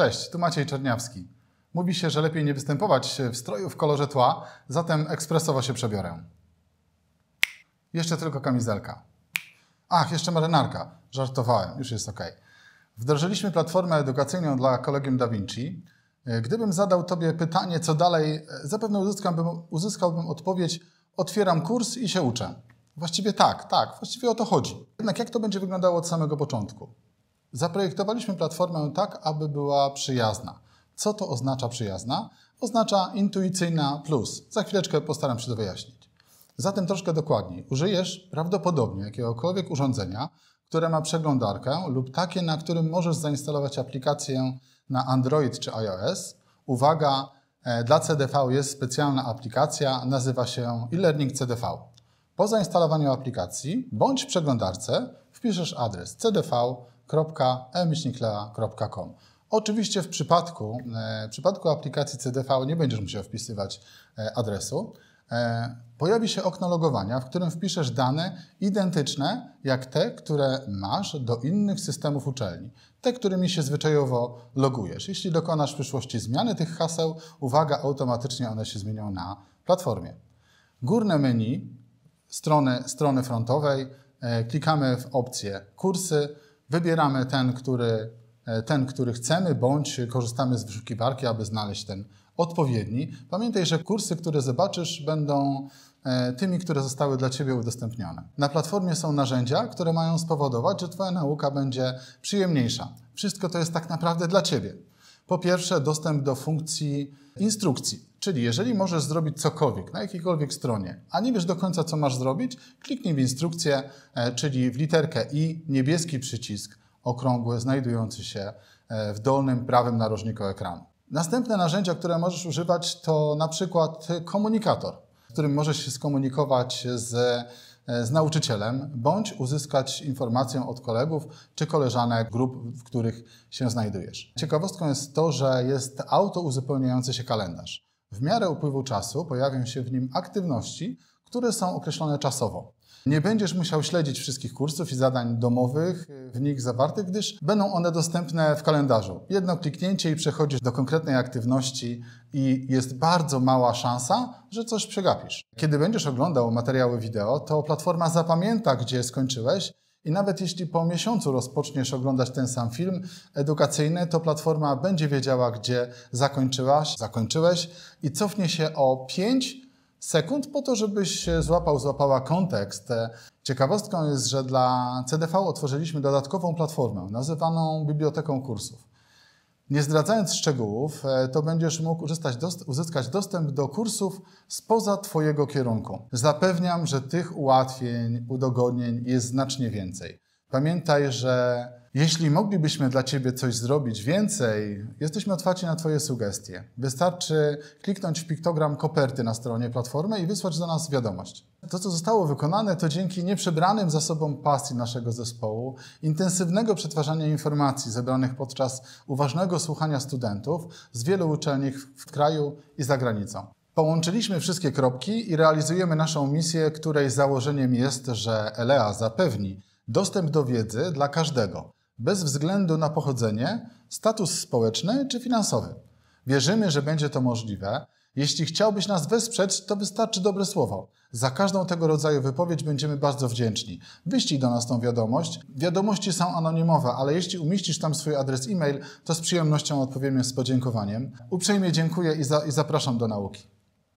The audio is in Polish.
Cześć, tu Maciej Czerniawski. Mówi się, że lepiej nie występować w stroju w kolorze tła, zatem ekspresowo się przebiorę. Jeszcze tylko kamizelka. Ach, jeszcze marynarka. Żartowałem, już jest ok. Wdrożyliśmy platformę edukacyjną dla Kolegium Da Vinci. Gdybym zadał Tobie pytanie, co dalej, zapewne uzyskałbym, uzyskałbym odpowiedź: otwieram kurs i się uczę. Właściwie tak, tak, właściwie o to chodzi. Jednak jak to będzie wyglądało od samego początku? Zaprojektowaliśmy platformę tak, aby była przyjazna. Co to oznacza przyjazna? Oznacza intuicyjna plus. Za chwileczkę postaram się to wyjaśnić. Zatem troszkę dokładniej. Użyjesz prawdopodobnie jakiegokolwiek urządzenia, które ma przeglądarkę lub takie, na którym możesz zainstalować aplikację na Android czy iOS. Uwaga, e, dla CDV jest specjalna aplikacja, nazywa się e-learning CDV. Po zainstalowaniu aplikacji bądź przeglądarce wpiszesz adres cdv www.emyślniklea.com. Oczywiście w przypadku, e, w przypadku aplikacji CDV nie będziesz musiał wpisywać e, adresu. E, pojawi się okno logowania, w którym wpiszesz dane identyczne jak te, które masz do innych systemów uczelni, te, którymi się zwyczajowo logujesz. Jeśli dokonasz w przyszłości zmiany tych haseł, uwaga, automatycznie one się zmienią na platformie. Górne menu strony, strony frontowej, klikamy w opcję kursy, Wybieramy ten, który, e, ten, który chcemy, bądź korzystamy z wyszukiwarki, aby znaleźć ten odpowiedni. Pamiętaj, że kursy, które zobaczysz, będą e, tymi, które zostały dla Ciebie udostępnione. Na platformie są narzędzia, które mają spowodować, że Twoja nauka będzie przyjemniejsza. Wszystko to jest tak naprawdę dla Ciebie. Po pierwsze, dostęp do funkcji instrukcji. Czyli jeżeli możesz zrobić cokolwiek na jakiejkolwiek stronie, a nie wiesz do końca, co masz zrobić, kliknij w instrukcję, e, czyli w literkę i niebieski przycisk okrągły znajdujący się e, w dolnym prawym narożniku ekranu. Następne narzędzia, które możesz używać, to na przykład komunikator, w którym możesz się skomunikować z E, z nauczycielem, bądź uzyskać informację od kolegów czy koleżanek grup, w których się znajdujesz. Ciekawostką jest to, że jest auto uzupełniający się kalendarz. W miarę upływu czasu pojawią się w nim aktywności, które są określone czasowo. Nie będziesz musiał śledzić wszystkich kursów i zadań domowych w nich zawartych, gdyż będą one dostępne w kalendarzu. Jedno kliknięcie i przechodzisz do konkretnej aktywności i jest bardzo mała szansa, że coś przegapisz. Kiedy będziesz oglądał materiały wideo, to platforma zapamięta, gdzie skończyłeś i nawet jeśli po miesiącu rozpoczniesz oglądać ten sam film edukacyjny, to platforma będzie wiedziała, gdzie zakończyłaś, zakończyłeś i cofnie się o 5 sekund po to, żebyś złapał, złapała kontekst. E, ciekawostką jest, że dla CDV otworzyliśmy dodatkową platformę nazywaną Biblioteką Kursów. Nie zdradzając szczegółów, e, to będziesz mógł uzyskać dostęp do kursów spoza Twojego kierunku. Zapewniam, że tych ułatwień, udogodnień jest znacznie więcej. Pamiętaj, że jeśli moglibyśmy dla Ciebie coś zrobić więcej, jesteśmy otwarci na Twoje sugestie. Wystarczy kliknąć w piktogram koperty na stronie platformy i wysłać do nas wiadomość. To, co zostało wykonane, to dzięki nieprzebranym zasobom pasji naszego zespołu, intensywnego przetwarzania informacji zebranych podczas uważnego słuchania studentów z wielu uczelni w kraju i za granicą. Połączyliśmy wszystkie kropki i realizujemy naszą misję, której założeniem jest, że Elea zapewni, Dostęp do wiedzy dla każdego, bez względu na pochodzenie, status społeczny czy finansowy. Wierzymy, że będzie to możliwe. Jeśli chciałbyś nas wesprzeć, to wystarczy dobre słowo. Za każdą tego rodzaju wypowiedź będziemy bardzo wdzięczni. Wyślij do nas tą wiadomość. Wiadomości są anonimowe, ale jeśli umieścisz tam swój adres e-mail, to z przyjemnością odpowiemy z podziękowaniem. Uprzejmie dziękuję i, za, i zapraszam do nauki.